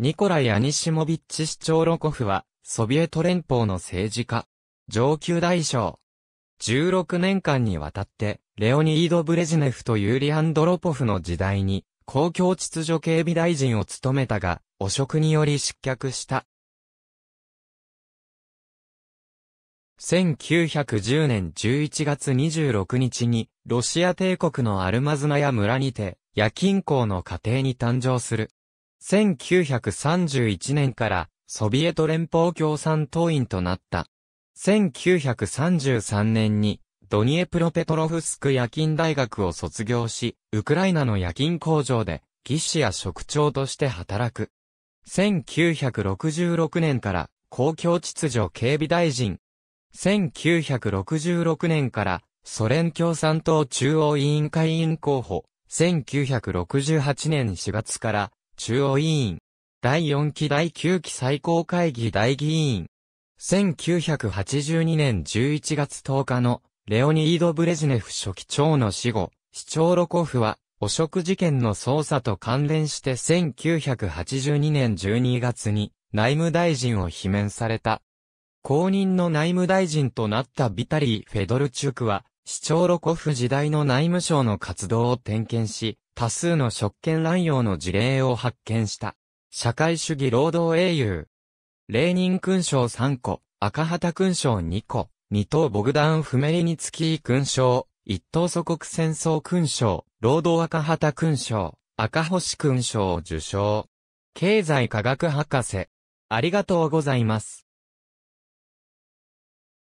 ニコライ・アニシモビッチ・シチョーロコフは、ソビエト連邦の政治家、上級大将。16年間にわたって、レオニード・ブレジネフとユーリアン・ドロポフの時代に、公共秩序警備大臣を務めたが、汚職により失脚した。1910年11月26日に、ロシア帝国のアルマズナヤ村にて、夜勤校の家庭に誕生する。1931年からソビエト連邦共産党員となった。1933年にドニエプロペトロフスク夜勤大学を卒業し、ウクライナの夜勤工場で技師や職長として働く。1966年から公共秩序警備大臣。1966年からソ連共産党中央委員会委員候補。1968年4月から中央委員。第4期第9期最高会議大議員。1982年11月10日のレオニード・ブレジネフ書記長の死後、市長ロコフは汚職事件の捜査と関連して1982年12月に内務大臣を罷免された。後任の内務大臣となったビタリー・フェドルチュクは、市長ロコフ時代の内務省の活動を点検し、多数の職権乱用の事例を発見した。社会主義労働英雄。レーニン勲章3個、赤旗勲章2個、二等ボグダン・フメリニツキー勲章、一等祖国戦争勲章、労働赤旗勲章、赤星勲章を受章。経済科学博士。ありがとうございます。